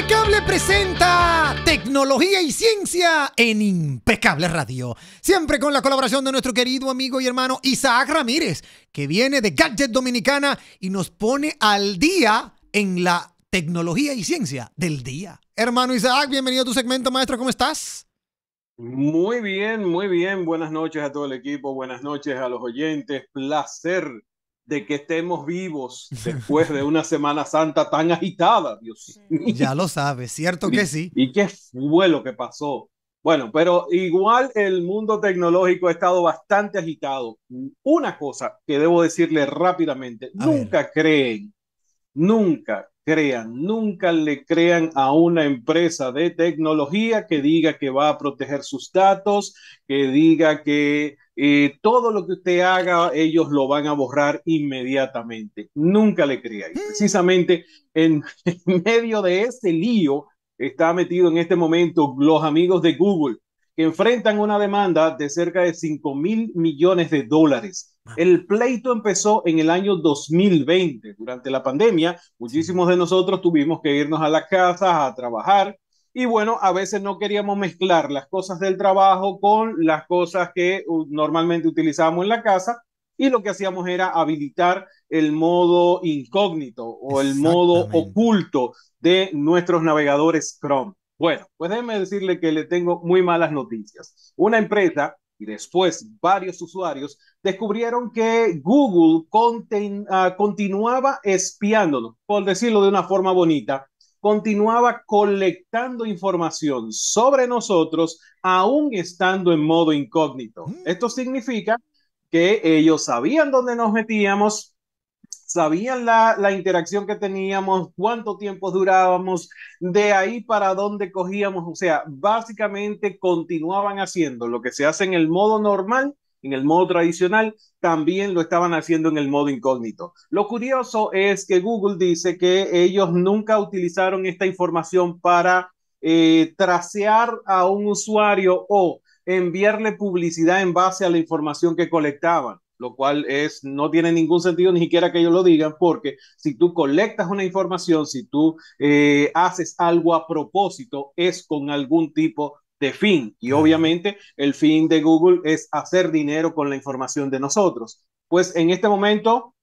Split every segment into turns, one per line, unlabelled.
Impecable presenta tecnología y ciencia en Impecable Radio. Siempre con la colaboración de nuestro querido amigo y hermano Isaac Ramírez, que viene de Gadget Dominicana y nos pone al día en la tecnología y ciencia del día. Hermano Isaac, bienvenido a tu segmento, maestro, ¿cómo estás?
Muy bien, muy bien. Buenas noches a todo el equipo, buenas noches a los oyentes. Placer de que estemos vivos después de una Semana Santa tan agitada, Dios Ya lo sabe cierto que sí. ¿Y qué fue lo que pasó? Bueno, pero igual el mundo tecnológico ha estado bastante agitado. Una cosa que debo decirle rápidamente, nunca creen Nunca crean, nunca le crean a una empresa de tecnología que diga que va a proteger sus datos, que diga que eh, todo lo que usted haga, ellos lo van a borrar inmediatamente. Nunca le y Precisamente en, medio de ese lío está metido en este momento los amigos de Google, que enfrentan una demanda de cerca de 5 mil millones de dólares el pleito empezó en el año 2020, durante la pandemia. Muchísimos de nosotros tuvimos que irnos a las casas a trabajar y bueno, a veces no queríamos mezclar las cosas del trabajo con las cosas que normalmente utilizábamos en la casa y lo que hacíamos era habilitar el modo incógnito o el modo oculto de nuestros navegadores Chrome. Bueno, pues déjeme decirle que le tengo muy malas noticias. Una empresa y después varios usuarios descubrieron que Google ah, continuaba espiándolo, por decirlo de una forma bonita, continuaba colectando información sobre nosotros aún estando en modo incógnito. Mm. Esto significa que ellos sabían dónde nos metíamos, sabían la, interacción que teníamos, cuánto tiempo durábamos, de ahí para dónde cogíamos. O sea, básicamente continuaban haciendo lo que se hace en el modo normal, en el modo tradicional, también lo estaban haciendo en el modo incógnito. Lo curioso es que Google dice que ellos nunca utilizaron esta información para eh, trasear a un usuario o enviarle publicidad en base a la información que colectaban lo cual es, no tiene ningún sentido ni siquiera que ellos lo digan, porque si tú colectas una información, si tú eh, haces algo a propósito, es con algún tipo de fin. Y obviamente el fin de Google es hacer dinero con la información de nosotros. Pues en este momento,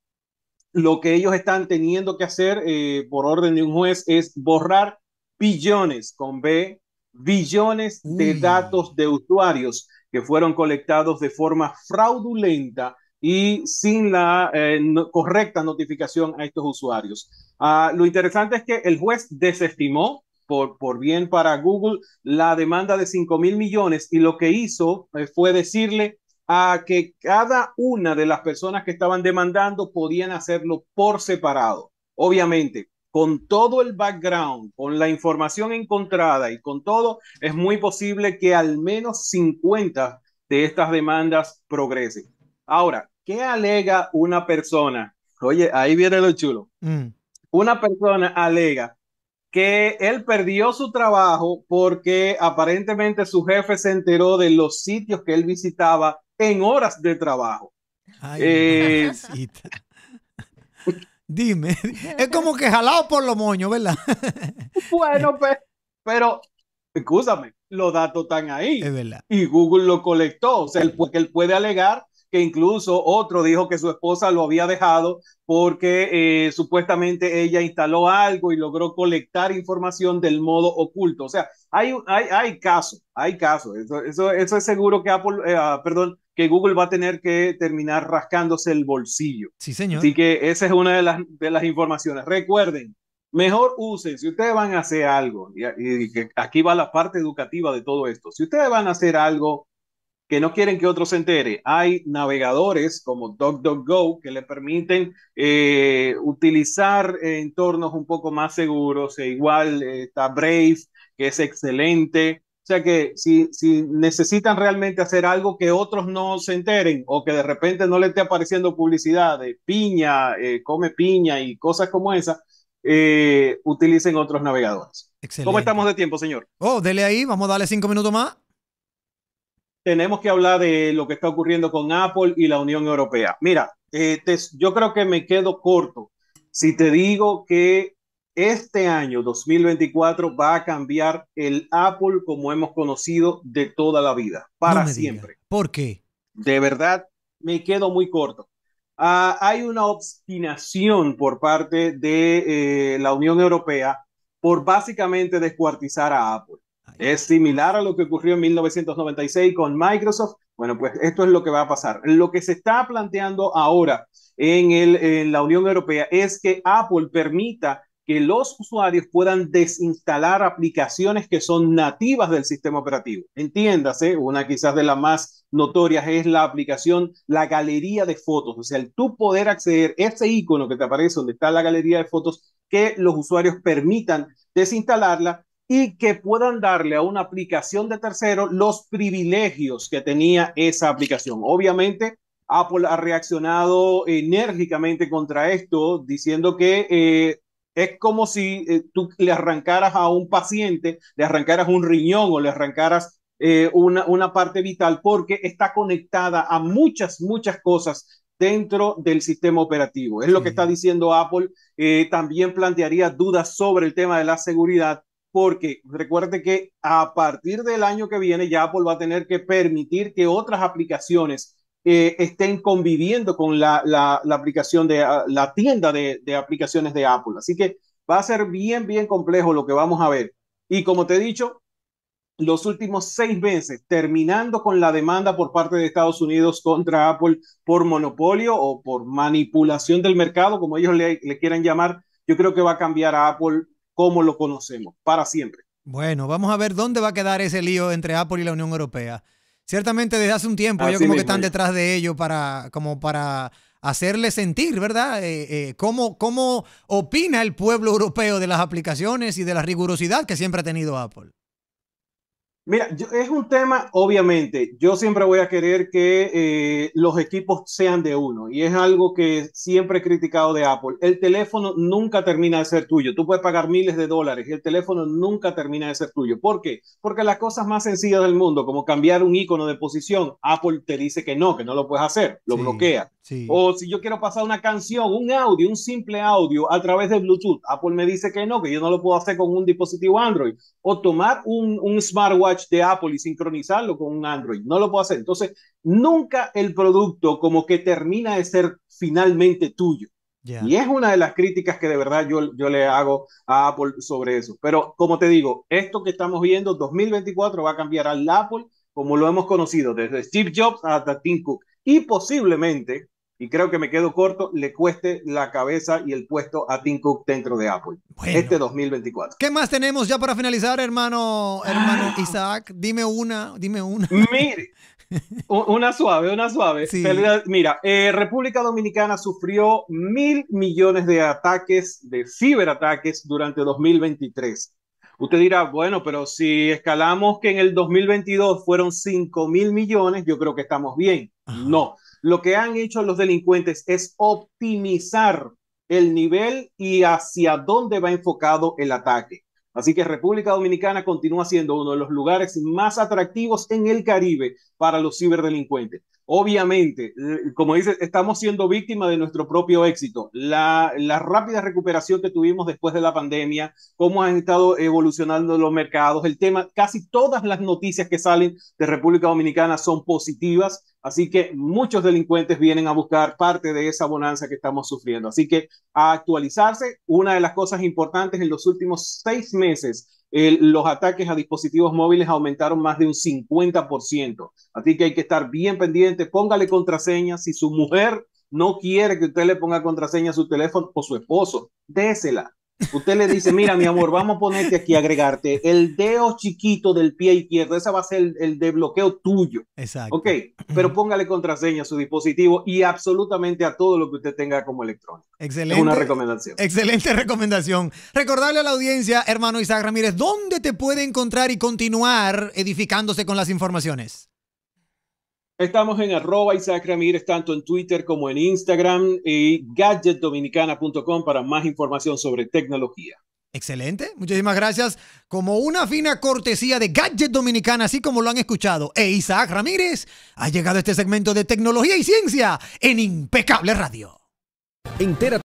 lo que ellos están teniendo que hacer eh, por orden de un juez es borrar billones, con B, billones de datos de usuarios que fueron colectados de forma fraudulenta y sin la eh, correcta notificación a estos usuarios. Ah, lo interesante es que el juez desestimó por, por bien para Google la demanda de 5 mil millones y lo que hizo eh, fue decirle a que cada una de las personas que estaban demandando podían hacerlo por separado. Obviamente, con todo el background, con la información encontrada y con todo, es muy posible que al menos 50 de estas demandas progresen. Ahora, ¿qué alega una persona? Oye, ahí viene lo chulo. Mm. Una persona alega que él perdió su trabajo porque aparentemente su jefe se enteró de los sitios que él visitaba en horas de trabajo. Eh, Dime, es como que jalado por los moños, ¿verdad? bueno, pero, pero escúchame, los datos están ahí. Es verdad. Y Google lo colectó, o sea, él puede alegar que incluso otro dijo que su esposa lo había dejado porque eh, supuestamente ella instaló algo y logró colectar información del modo oculto. O sea, hay, hay, hay casos, hay casos. Eso, eso, es seguro que Apple, eh, ah, perdón, que Google va a tener que terminar rascándose el bolsillo. Sí, señor. Así que esa es una de las, de las informaciones. Recuerden, mejor usen, si ustedes van a hacer algo, y, y, aquí va la parte educativa de todo esto, si ustedes van a hacer algo que no quieren que otros se entere. Hay navegadores como DuckDuckGo que le permiten eh, utilizar entornos un poco más seguros. E igual eh, está Brave, que es excelente. O sea que si, si necesitan realmente hacer algo que otros no se enteren o que de repente no le esté apareciendo publicidad de piña, eh, come piña y cosas como esa, utilicen otros navegadores. Excelente. ¿Cómo estamos de tiempo, señor?
Oh, dele ahí, vamos a darle cinco minutos más
tenemos que hablar de lo que está ocurriendo con Apple y la Unión Europea. Mira, eh, yo creo que me quedo corto si te digo que este año 2024 va a cambiar el Apple como hemos conocido de toda la vida, para siempre. ¿Por qué? De verdad, me quedo muy corto. Ah, hay una obstinación por parte de eh, la Unión Europea por básicamente descuartizar a Apple. Es similar a lo que ocurrió en 1996 con Microsoft. Bueno, pues esto es lo que va a pasar. Lo que se está planteando ahora en, la Unión Europea es que Apple permita que los usuarios puedan desinstalar aplicaciones que son nativas del sistema operativo. Entiéndase, una quizás de las más notorias es la aplicación, la galería de fotos, o sea, el tú poder acceder, ese icono que te aparece donde está la galería de fotos, que los usuarios permitan desinstalarla y que puedan darle a una aplicación de tercero los privilegios que tenía esa aplicación. Obviamente, Apple ha reaccionado enérgicamente contra esto, diciendo que eh, es como si eh, tú le arrancaras a un paciente, le arrancaras un riñón o le arrancaras eh, una, una parte vital, porque está conectada a muchas, muchas cosas dentro del sistema operativo. Es lo que está diciendo Apple. también plantearía dudas sobre el tema de la seguridad porque recuerde que a partir del año que viene ya Apple va a tener que permitir que otras aplicaciones eh, estén conviviendo con la, aplicación de ah, la tienda de, aplicaciones de Apple. Así que va a ser bien, bien complejo lo que vamos a ver. Y como te he dicho, los últimos seis meses, terminando con la demanda por parte de Estados Unidos contra Apple por monopolio o por manipulación del mercado, como ellos le, le quieran llamar, yo creo que va a cambiar a Apple como lo conocemos, para siempre.
Bueno, vamos a ver dónde va a quedar ese lío entre Apple y la Unión Europea. Ciertamente desde hace un tiempo ellos como que están detrás de ello para, como para hacerle sentir, ¿verdad? Eh, eh, cómo, ¿Cómo opina el pueblo europeo de las aplicaciones y de la rigurosidad que siempre ha tenido Apple?
Mira, es un tema, obviamente, yo siempre voy a querer que eh, los equipos sean de uno y es algo que siempre he criticado de Apple. El teléfono nunca termina de ser tuyo. Tú puedes pagar miles de dólares y el teléfono nunca termina de ser tuyo. ¿Por qué? Porque las cosas más sencillas del mundo, como cambiar un icono de posición, Apple te dice que no, que no lo puedes hacer, lo bloquea. O si yo quiero pasar una canción, un audio, un simple audio a través de Bluetooth, Apple me dice que no, que yo no lo puedo hacer con un dispositivo Android. O tomar un, un smartwatch de Apple y sincronizarlo con un Android. No lo puedo hacer. Entonces, nunca el producto como que termina de ser finalmente tuyo. Y es una de las críticas que de verdad yo, yo le hago a Apple sobre eso. Pero como te digo, esto que estamos viendo, 2024 va a cambiar al Apple como lo hemos conocido desde Steve Jobs hasta Tim Cook. Y posiblemente, y creo que me quedo corto, le cueste la cabeza y el puesto a Tim Cook dentro de Apple. Este 2024.
¿Qué más tenemos ya para finalizar, hermano, ah. hermano Isaac? Dime una, dime una.
una suave, una suave. Mira, eh, República Dominicana sufrió mil millones de ataques, de ciberataques durante 2023. Usted dirá, bueno, pero si escalamos que en el 2022 fueron 5 mil millones, yo creo que estamos bien. No, lo que han hecho los delincuentes es optimizar el nivel y hacia dónde va enfocado el ataque. Así que República Dominicana continúa siendo uno de los lugares más atractivos en el Caribe para los ciberdelincuentes. Obviamente, eh, como dices, estamos siendo víctimas de nuestro propio éxito. La, rápida recuperación que tuvimos después de la pandemia, cómo han estado evolucionando los mercados, el tema, casi todas las noticias que salen de República Dominicana son positivas, así que muchos delincuentes vienen a buscar parte de esa bonanza que estamos sufriendo. Así que a actualizarse, una de las cosas importantes en los últimos seis meses eh, los ataques a dispositivos móviles aumentaron más de un 50%. Así que hay que estar bien pendiente. Póngale contraseña. Si su mujer no quiere que usted le ponga contraseña a su teléfono o su esposo, désela. Usted le dice, mira, mi amor, vamos a ponerte aquí, agregarte el dedo chiquito del pie izquierdo. Esa va a ser el, de bloqueo tuyo. Exacto. Ok, pero póngale contraseña a su dispositivo y absolutamente a todo lo que usted tenga como electrónico. Excelente. Es una recomendación.
Excelente recomendación. Recordarle a la audiencia, hermano Isaac Ramírez, ¿dónde te puede encontrar y continuar edificándose con las informaciones?
Estamos en arroba Isaac Ramírez, tanto en Twitter como en Instagram y gadgetdominicana.com para más información sobre tecnología.
Excelente, muchísimas gracias. Como una fina cortesía de Gadget Dominicana, así como lo han escuchado, e Isaac Ramírez ha llegado este segmento de tecnología y ciencia en Impecable Radio.